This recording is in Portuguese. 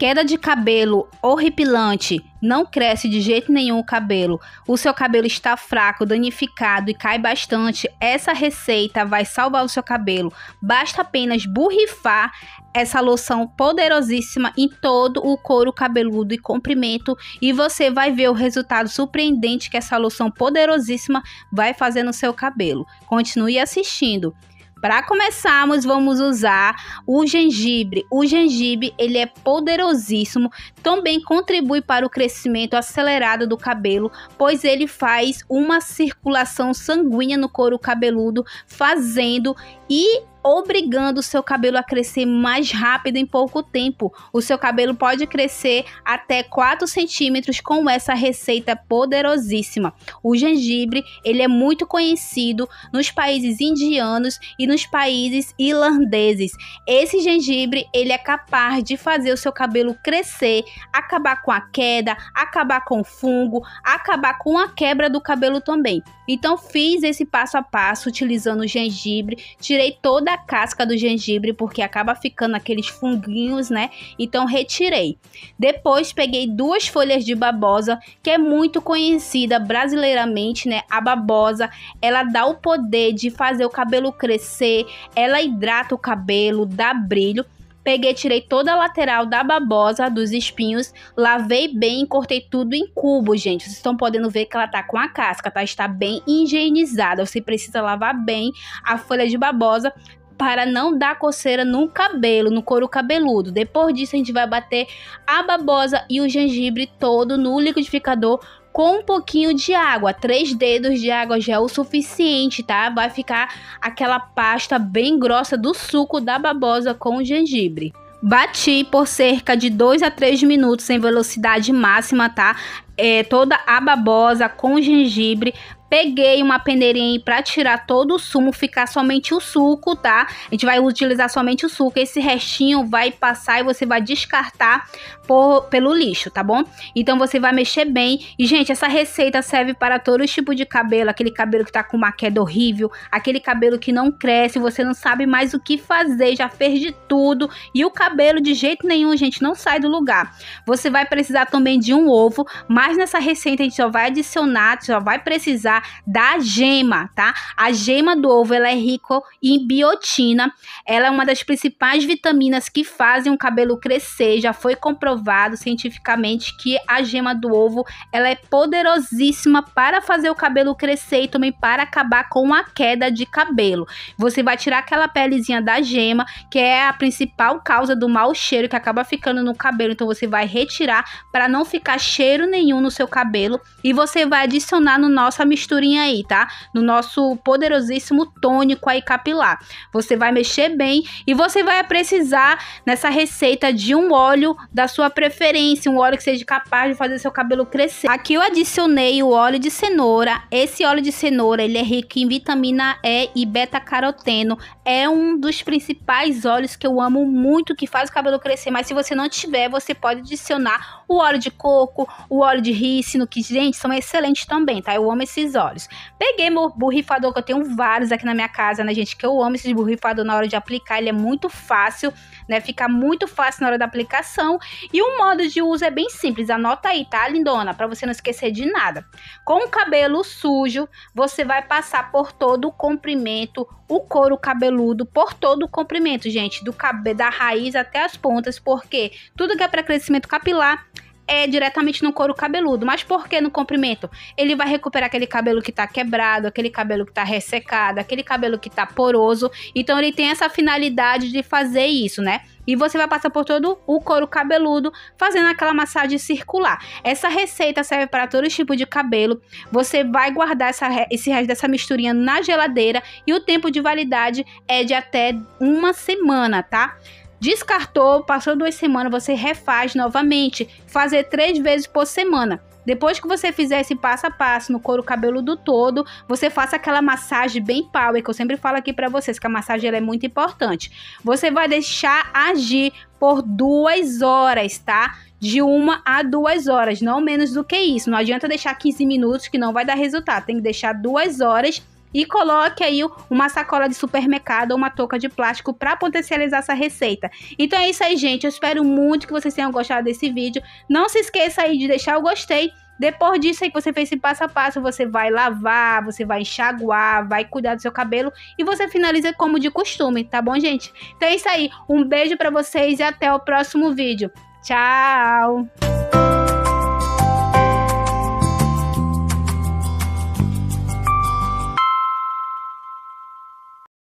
Queda de cabelo horripilante, não cresce de jeito nenhum o cabelo. O seu cabelo está fraco, danificado e cai bastante. Essa receita vai salvar o seu cabelo. Basta apenas borrifar essa loção poderosíssima em todo o couro cabeludo e comprimento e você vai ver o resultado surpreendente que essa loção poderosíssima vai fazer no seu cabelo. Continue assistindo. Para começarmos, vamos usar o gengibre. O gengibre, ele é poderosíssimo, também contribui para o crescimento acelerado do cabelo, pois ele faz uma circulação sanguínea no couro cabeludo, fazendo e obrigando o seu cabelo a crescer mais rápido em pouco tempo. O seu cabelo pode crescer até 4 centímetros com essa receita poderosíssima. O gengibre, ele é muito conhecido nos países indianos e nos países irlandeses. Esse gengibre, ele é capaz de fazer o seu cabelo crescer, acabar com a queda, acabar com fungo, acabar com a quebra do cabelo também. Então fiz esse passo a passo utilizando o gengibre, tirei toda toda a casca do gengibre, porque acaba ficando aqueles funguinhos, né? Então retirei. Depois peguei duas folhas de babosa, que é muito conhecida brasileiramente, né? A babosa, ela dá o poder de fazer o cabelo crescer, ela hidrata o cabelo, dá brilho. Peguei, tirei toda a lateral da babosa, dos espinhos, lavei bem e cortei tudo em cubos, gente. Vocês estão podendo ver que ela tá com a casca, tá? Está bem higienizada. Você precisa lavar bem a folha de babosa, para não dar coceira no cabelo, no couro cabeludo. Depois disso, a gente vai bater a babosa e o gengibre todo no liquidificador com um pouquinho de água. Três dedos de água já é o suficiente, tá? Vai ficar aquela pasta bem grossa do suco da babosa com o gengibre. Bati por cerca de 2 a 3 minutos em velocidade máxima, tá? É, toda a babosa com gengibre Peguei uma peneirinha para tirar todo o sumo, ficar somente o suco, tá? A gente vai utilizar somente o suco. Esse restinho vai passar e você vai descartar por, pelo lixo, tá bom? Então você vai mexer bem. E, gente, essa receita serve para todo tipo de cabelo. Aquele cabelo que tá com uma queda horrível, aquele cabelo que não cresce, você não sabe mais o que fazer, já fez de tudo. E o cabelo, de jeito nenhum, gente, não sai do lugar. Você vai precisar também de um ovo, mas nessa receita a gente só vai adicionar, só vai precisar da gema, tá? A gema do ovo ela é rica em biotina. Ela é uma das principais vitaminas que fazem o cabelo crescer. Já foi comprovado cientificamente que a gema do ovo ela é poderosíssima para fazer o cabelo crescer e também para acabar com a queda de cabelo. Você vai tirar aquela pelezinha da gema, que é a principal causa do mau cheiro que acaba ficando no cabelo. Então você vai retirar para não ficar cheiro nenhum no seu cabelo e você vai adicionar no nossa mistura misturinha aí, tá? No nosso poderosíssimo tônico aí capilar. Você vai mexer bem e você vai precisar nessa receita de um óleo da sua preferência, um óleo que seja capaz de fazer seu cabelo crescer. Aqui eu adicionei o óleo de cenoura. Esse óleo de cenoura, ele é rico em vitamina E e beta-caroteno é um dos principais óleos que eu amo muito, que faz o cabelo crescer. Mas se você não tiver, você pode adicionar o óleo de coco, o óleo de rícino, que, gente, são excelentes também, tá? Eu amo esses óleos. Peguei meu borrifador, que eu tenho vários aqui na minha casa, né, gente? Que eu amo esse borrifador na hora de aplicar. Ele é muito fácil, né? Fica muito fácil na hora da aplicação. E o modo de uso é bem simples. Anota aí, tá, lindona? Pra você não esquecer de nada. Com o cabelo sujo, você vai passar por todo o comprimento, o couro cabeludo cabeludo por todo o comprimento, gente, do cabelo da raiz até as pontas, porque tudo que é para crescimento capilar é diretamente no couro cabeludo. Mas por que no comprimento? Ele vai recuperar aquele cabelo que tá quebrado, aquele cabelo que tá ressecado, aquele cabelo que tá poroso. Então ele tem essa finalidade de fazer isso, né? E você vai passar por todo o couro cabeludo, fazendo aquela massagem circular. Essa receita serve para todo tipo de cabelo. Você vai guardar essa, esse resto dessa misturinha na geladeira e o tempo de validade é de até uma semana, tá? Descartou, passou duas semanas, você refaz novamente. Fazer três vezes por semana. Depois que você fizer esse passo a passo no couro cabeludo todo, você faça aquela massagem bem power, que eu sempre falo aqui para vocês, que a massagem ela é muito importante. Você vai deixar agir por duas horas, tá? de uma a duas horas, não menos do que isso. Não adianta deixar 15 minutos que não vai dar resultado. Tem que deixar duas horas e coloque aí uma sacola de supermercado ou uma touca de plástico para potencializar essa receita. Então é isso aí, gente. Eu espero muito que vocês tenham gostado desse vídeo. Não se esqueça aí de deixar o gostei. Depois disso aí que você fez esse passo a passo, você vai lavar, você vai enxaguar, vai cuidar do seu cabelo e você finaliza como de costume, tá bom, gente? Então é isso aí. Um beijo para vocês e até o próximo vídeo. Tchau!